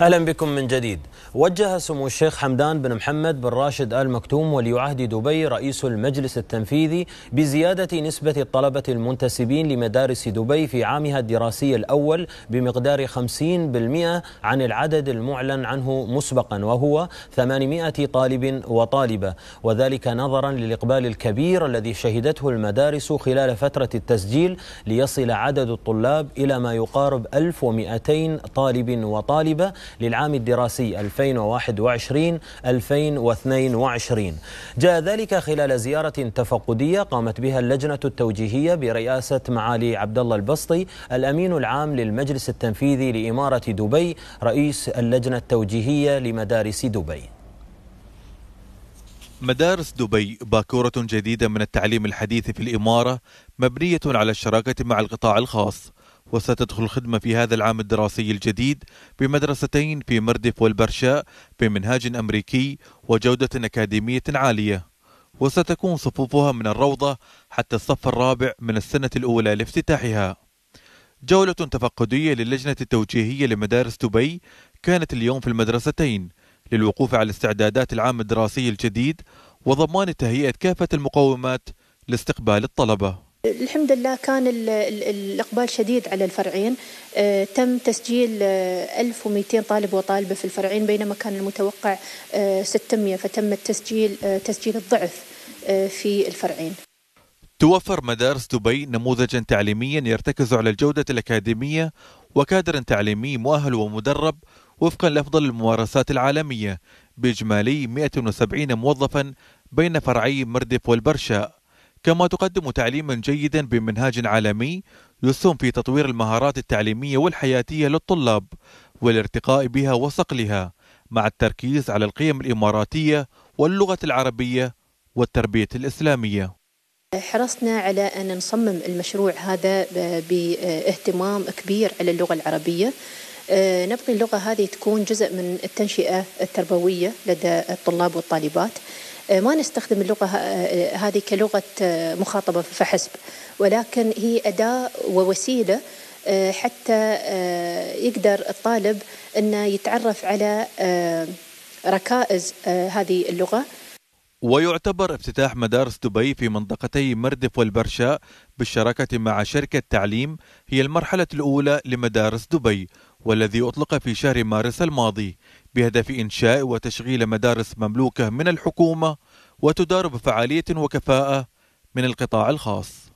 أهلا بكم من جديد وجه سمو الشيخ حمدان بن محمد بن راشد آل مكتوم ولي عهد دبي رئيس المجلس التنفيذي بزيادة نسبة الطلبة المنتسبين لمدارس دبي في عامها الدراسي الأول بمقدار 50% عن العدد المعلن عنه مسبقا وهو 800 طالب وطالبة وذلك نظرا للإقبال الكبير الذي شهدته المدارس خلال فترة التسجيل ليصل عدد الطلاب إلى ما يقارب 1200 طالب وطالبة للعام الدراسي 2021-2022 جاء ذلك خلال زيارة تفقدية قامت بها اللجنة التوجيهية برئاسة معالي عبد الله البسطي الأمين العام للمجلس التنفيذي لإمارة دبي رئيس اللجنة التوجيهية لمدارس دبي مدارس دبي باكورة جديدة من التعليم الحديث في الإمارة مبنية على الشراكة مع القطاع الخاص وستدخل الخدمة في هذا العام الدراسي الجديد بمدرستين في مردف والبرشاء بمنهاج أمريكي وجودة أكاديمية عالية وستكون صفوفها من الروضة حتى الصف الرابع من السنة الأولى لافتتاحها جولة تفقدية للجنة التوجيهية لمدارس دبي كانت اليوم في المدرستين للوقوف على استعدادات العام الدراسي الجديد وضمان تهيئة كافة المقومات لاستقبال الطلبة الحمد لله كان الإقبال شديد على الفرعين آه، تم تسجيل 1200 آه، طالب وطالبة في الفرعين بينما كان المتوقع 600 آه، فتم التسجيل تسجيل الضعف في الفرعين توفر مدارس دبي نموذجا تعليميا يرتكز على الجودة الأكاديمية وكادر تعليمي مؤهل ومدرب وفقا لأفضل الممارسات العالمية بإجمالي 170 موظفا بين فرعي مردف والبرشا كما تقدم تعليما جيدا بمنهاج عالمي يسهم في تطوير المهارات التعليميه والحياتيه للطلاب والارتقاء بها وصقلها مع التركيز على القيم الاماراتيه واللغه العربيه والتربيه الاسلاميه حرصنا على أن نصمم المشروع هذا باهتمام كبير على اللغة العربية أه، نبغي اللغة هذه تكون جزء من التنشئة التربوية لدى الطلاب والطالبات آه، ما نستخدم اللغة آه، آه، هذه كلغة مخاطبة فحسب ولكن هي أداة ووسيلة حتى يقدر الطالب أنه يتعرف على ركائز هذه اللغة ويعتبر افتتاح مدارس دبي في منطقتي مردف والبرشاء بالشراكة مع شركة تعليم هي المرحلة الأولى لمدارس دبي والذي أطلق في شهر مارس الماضي بهدف إنشاء وتشغيل مدارس مملوكة من الحكومة وتدار بفعالية وكفاءة من القطاع الخاص